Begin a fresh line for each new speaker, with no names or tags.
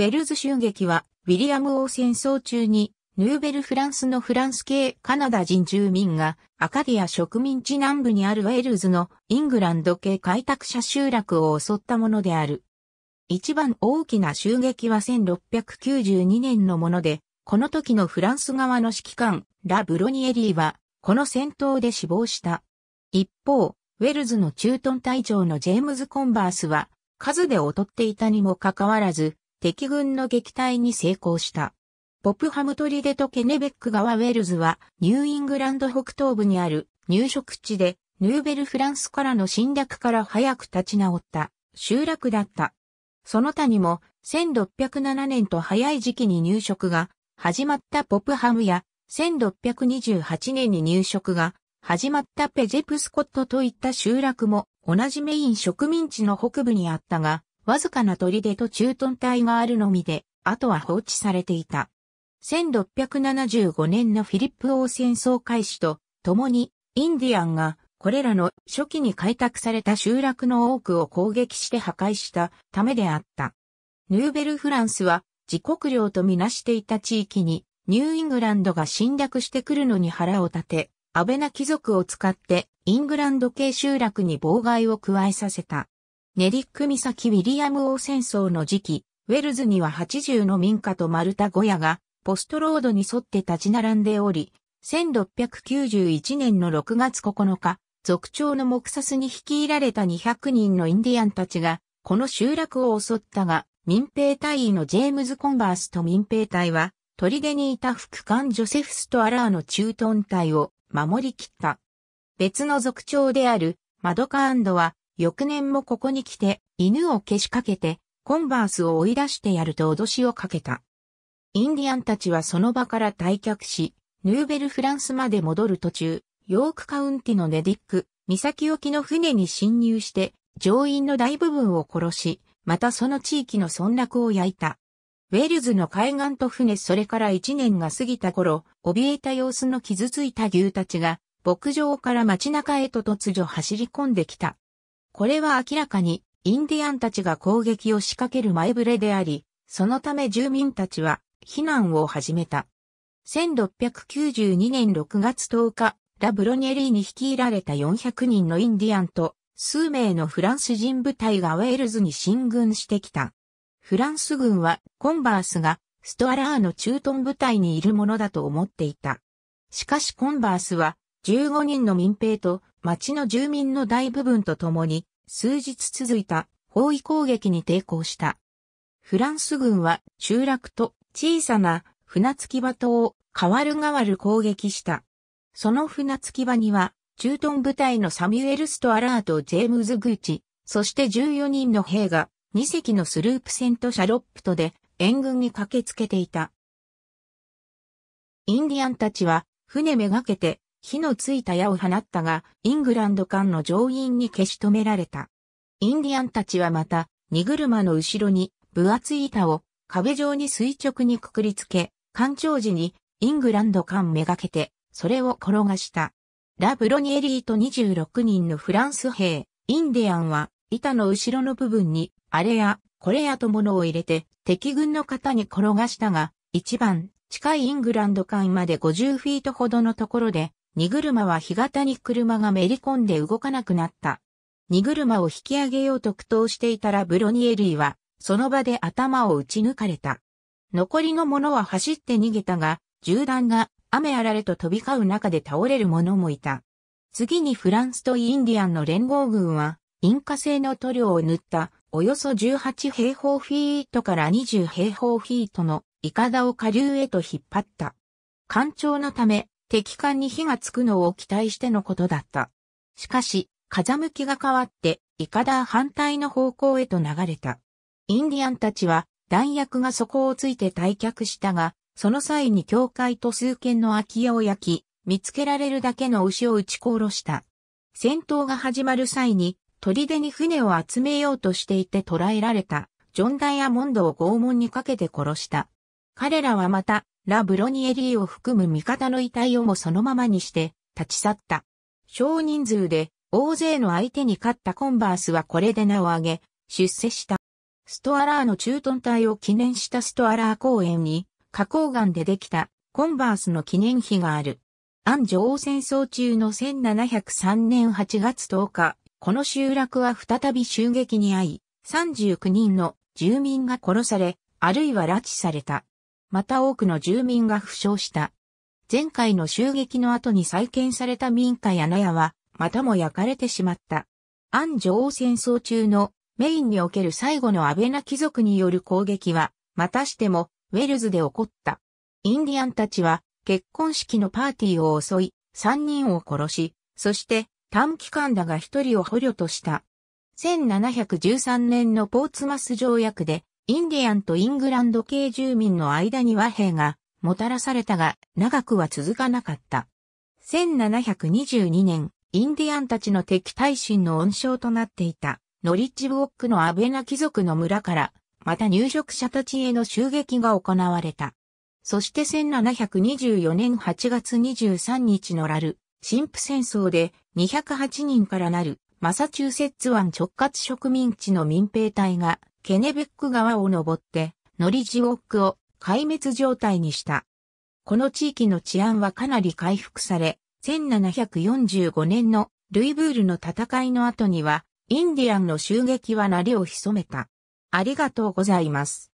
ウェルズ襲撃は、ウィリアム王戦争中に、ヌーベルフランスのフランス系カナダ人住民が、アカディア植民地南部にあるウェールズのイングランド系開拓者集落を襲ったものである。一番大きな襲撃は1692年のもので、この時のフランス側の指揮官、ラ・ブロニエリーは、この戦闘で死亡した。一方、ウェルズの駐屯隊長のジェームズ・コンバースは、数で劣っていたにもかかわらず、敵軍の撃退に成功した。ポプハムトリデとケネベック川ウェルズはニューイングランド北東部にある入植地でヌーベルフランスからの侵略から早く立ち直った集落だった。その他にも1607年と早い時期に入植が始まったポプハムや1628年に入植が始まったペジェプスコットといった集落も同じメイン植民地の北部にあったが、わずかな砦と駐屯隊があるのみで、あとは放置されていた。1675年のフィリップ王戦争開始と、共に、インディアンが、これらの初期に開拓された集落の多くを攻撃して破壊したためであった。ヌーベルフランスは、自国領とみなしていた地域に、ニューイングランドが侵略してくるのに腹を立て、安倍な貴族を使って、イングランド系集落に妨害を加えさせた。ネリック岬ウィリアム王戦争の時期、ウェルズには80の民家と丸太小屋が、ポストロードに沿って立ち並んでおり、1691年の6月9日、族長のモクサスに率いられた200人のインディアンたちが、この集落を襲ったが、民兵隊員のジェームズ・コンバースと民兵隊は、砦にいた副官ジョセフスとアラーの駐屯隊を守り切った。別の族長であるマドカーンドは翌年もここに来て、犬をけしかけて、コンバースを追い出してやると脅しをかけた。インディアンたちはその場から退却し、ヌーベルフランスまで戻る途中、ヨークカウンティのネディック、岬沖の船に侵入して、乗員の大部分を殺し、またその地域の村落を焼いた。ウェールズの海岸と船それから一年が過ぎた頃、怯えた様子の傷ついた牛たちが、牧場から街中へと突如走り込んできた。これは明らかにインディアンたちが攻撃を仕掛ける前触れであり、そのため住民たちは避難を始めた。1692年6月10日、ラブロニェリーに率いられた400人のインディアンと数名のフランス人部隊がウェールズに進軍してきた。フランス軍はコンバースがストアラーの駐屯部隊にいるものだと思っていた。しかしコンバースは15人の民兵と町の住民の大部分と共に、数日続いた包囲攻撃に抵抗した。フランス軍は集落と小さな船着き場島を代わる代わる攻撃した。その船着き場には、駐屯部隊のサミュエル・ストアラート・ジェームズ・グーチ、そして14人の兵が2隻のスループ船とシャロップとで援軍に駆けつけていた。インディアンたちは船めがけて火のついた矢を放ったが、イングランド艦の乗員に消し止められた。インディアンたちはまた、荷車の後ろに分厚い板を壁状に垂直にくくりつけ、艦長時にイングランド艦めがけて、それを転がした。ラブロニエリート26人のフランス兵、インディアンは、板の後ろの部分に、あれや、これやと物を入れて、敵軍の方に転がしたが、一番、近いイングランド艦まで50フィートほどのところで、荷車は干潟に車がめり込んで動かなくなった。荷車を引き上げようと苦闘していたラブロニエリーは、その場で頭を打ち抜かれた。残りの者は走って逃げたが、銃弾が雨あられと飛び交う中で倒れる者もいた。次にフランスとインディアンの連合軍は、インカ製の塗料を塗ったおよそ18平方フィートから20平方フィートのイカダを下流へと引っ張った。干潮のため、敵艦に火がつくのを期待してのことだった。しかし、風向きが変わって、イカダ反対の方向へと流れた。インディアンたちは、弾薬が底をついて退却したが、その際に教会と数軒の空き家を焼き、見つけられるだけの牛を撃ち殺した。戦闘が始まる際に、砦に船を集めようとしていて捕らえられた、ジョン・ダイヤモンドを拷問にかけて殺した。彼らはまた、ラ・ブロニエリーを含む味方の遺体をもそのままにして立ち去った。少人数で大勢の相手に勝ったコンバースはこれで名を挙げ出世した。ストアラーの駐屯隊を記念したストアラー公園に花崗岩でできたコンバースの記念碑がある。安女王戦争中の1703年8月10日、この集落は再び襲撃に遭い、39人の住民が殺され、あるいは拉致された。また多くの住民が負傷した。前回の襲撃の後に再建された民家や納屋は、またも焼かれてしまった。安女王戦争中のメインにおける最後の安倍な貴族による攻撃は、またしてもウェルズで起こった。インディアンたちは結婚式のパーティーを襲い、三人を殺し、そして短期間だが一人を捕虜とした。1713年のポーツマス条約でインディアンとイングランド系住民の間に和平がもたらされたが長くは続かなかった。1722年、インディアンたちの敵対心の温床となっていたノリッジブオックのアベナ貴族の村からまた入植者たちへの襲撃が行われた。そして1724年8月23日のラル、神父戦争で208人からなるマサチューセッツ湾直轄植民地の民兵隊がケネベック川を登って、ノリジオックを壊滅状態にした。この地域の治安はかなり回復され、1745年のルイブールの戦いの後には、インディアンの襲撃はなりを潜めた。ありがとうございます。